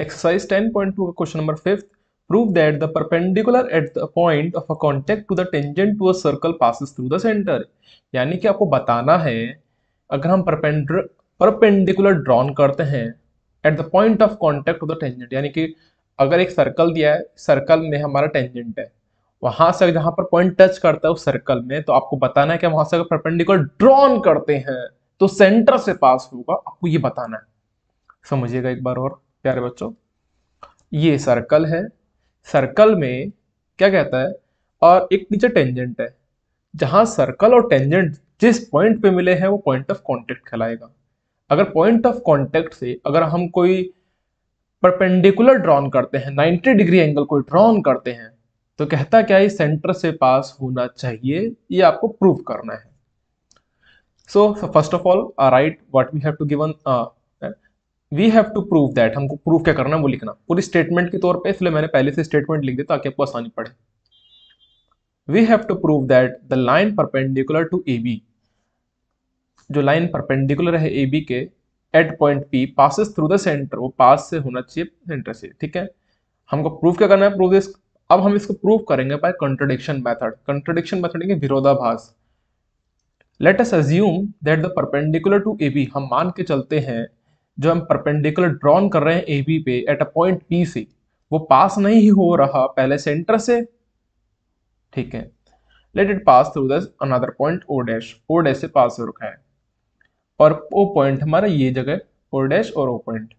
exercise 10.2 का question number fifth prove that the perpendicular at the point of a contact to the tangent to a circle passes through the centre यानी कि आपको बताना है अगर हम परपेंडिकुलर ड्रॉन करते हैं at the point of contact to the tangent यानी कि अगर एक सर्कल दिया है सर्कल में हमारा टेंजेंट है वहां से जहां पर पॉइंट टच करता है उस सर्कल में तो आपको बताना है कि वहां से अगर परपेंडिकुलर ड्रॉन करते हैं तो सेंटर से पास होगा आपको ये बताना है समझिएगा एक बार और प्यारे बच्चों ये सर्कल है सर्कल में क्या कहता है और एक नीचे टेंजेंट है जहां सर्कल और टेंजेंट जिस पॉइंट पे मिले हैं वो पॉइंट ऑफ कॉन्टेक्ट खिलाएगा अगर पॉइंट ऑफ कॉन्टेक्ट से अगर हम कोई परपेंडिकुलर ड्रॉन करते हैं 90 डिग्री एंगल कोई ड्रॉन करते हैं तो कहता क्या है सेंटर से पास होना चाहिए ये आपको प्रूव करना है so first of all right uh, we have to given we have to prove that हमको प्रूव क्या करना है वो लिखना पूरी स्टेटमेंट के तौर पे इसलिए मैंने पहले से स्टेटमेंट लिख दिया ताकि आपको आसानी पड़े we have to prove that the line perpendicular to A B जो लाइन परपेंडिकुलर है ए बी के at point P passes through the centre वो पास से होना चाहिए सेंटर से ठीक है हमको प्रूव क्या करना है प्रूव दिस अब हम इसको प्रूव करेंगे by contradiction method contradiction method के विरोधाभास let us assume that the perpendicular to A B हम मान के चलते हैं जो हम परपेंडिकुलर ड्रॉन कर रहे हैं ए बी पे एट अ पॉइंट पी से वो पास नहीं हो रहा पहले सेंटर से ठीक है let it pass through this another point O dash O dash से पास हो रखा है और ओ पॉइंट हमारा ये जगह ओ डैश और O point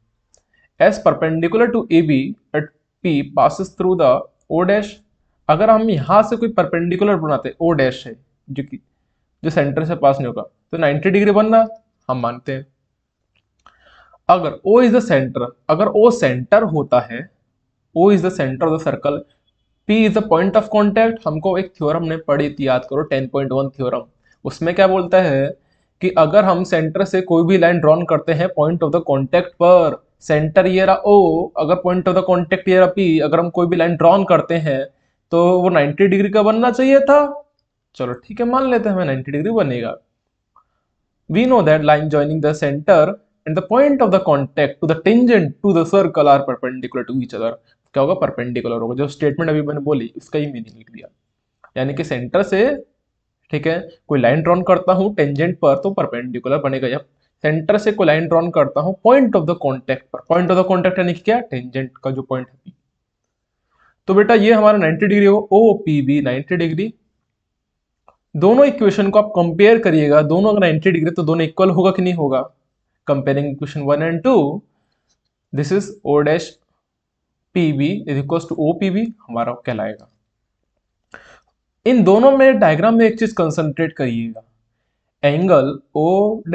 S perpendicular to A B at P pass through the O dash अगर हम यहां से कोई परपेंडिकुलर बनाते ओ डैश है जो कि जो सेंटर से पास नहीं होगा तो 90 डिग्री बनना हम मानते हैं अगर ओ इज द सेंटर अगर ओ सेंटर होता है O is the centre of the circle P is the point of contact हमको एक थ्योरम ने पढ़ी थी याद करो टेन पॉइंट थ्योरम उसमें क्या बोलता है कि अगर हम सेंटर से कोई भी लाइन ड्रॉन करते हैं पॉइंट ऑफ द कॉन्टेक्ट पर सेंटर ये रहा ओ अगर पॉइंट ऑफ द कॉन्टेक्ट ये रहा पी अगर हम कोई भी लाइन ड्रॉन करते हैं तो वो 90 डिग्री का बनना चाहिए था चलो ठीक है मान लेते हैं हमें 90 डिग्री बनेगा we know that line joining the centre and the point of the contact to the tangent to the circle are perpendicular to each other क्या होगा परपेंडिकुलर होगा जो स्टेटमेंट अभी मैंने बोली उसका ही मीनिंग लिख दिया यानी कि सेंटर से ठीक है कोई लाइन ड्रॉन करता हूँ टेंजेंट पर तो परपेंडिकुलर बनेगा या सेंटर से कोई लाइन ड्रॉन करता हूँ पॉइंट ऑफ द कॉन्टैक्ट पर पॉइंट ऑफ द कॉन्टैक्ट यानी क्या टेंजेंट का जो पॉइंट है तो बेटा ये हमारा 90 डिग्री हो O P B ninety degree दोनों इक्वेशन को आप कंपेयर करिएगा दोनों अगर 90 डिग्री तो दोनों इक्वल होगा कि नहीं होगा comparing equation 1 and 2 this is o dash P B is equal to O P B हमारा कहलाएगा इन दोनों में डायग्राम में एक चीज कंसंट्रेट करिएगा angle O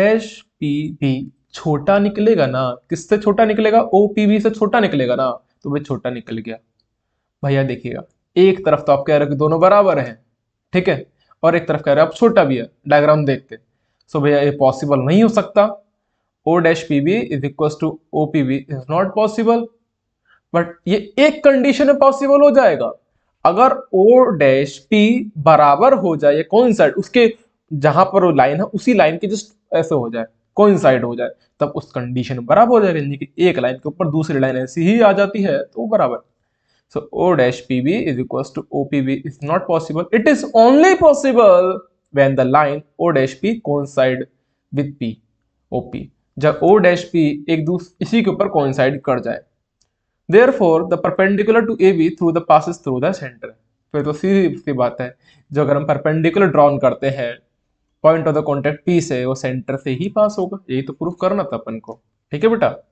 dash P B छोटा निकलेगा ना किससे छोटा निकलेगा ओ पी बी से छोटा निकलेगा ना तो भाई छोटा निकल गया भैया देखिएगा एक तरफ तो आप कह रहे हो कि दोनों बराबर हैं ठीक है और एक तरफ कह रहे हो आप छोटा भी है डायग्राम देखते सो भैया ये पॉसिबल नहीं हो सकता O dash P B is equal to O P B is not possible but ये एक कंडीशन में पॉसिबल हो जाएगा अगर ओ डैश पी बराबर हो जाए कौन साइड उसके जहां पर वो लाइन है उसी लाइन के जस्ट ऐसे हो जाए कौन साइड हो जाए तब उस कंडीशन में बराबर हो जाएगा यानी कि एक लाइन के ऊपर दूसरी लाइन ऐसी ही आ जाती है तो बराबर so O dash P B is equal to O P B is not possible it is only possible when the line O dash P coincide with P O P जब O dash P एक दूसरे इसी के ऊपर coincide कर जाए therefore the perpendicular to A B through the passes through the centre फिर तो सीधी सी बात है जो अगर हम परपेंडिकुलर ड्रॉन करते हैं point of the contact P से वो सेंटर से ही पास होगा यही तो प्रूफ करना था अपन को ठीक है बेटा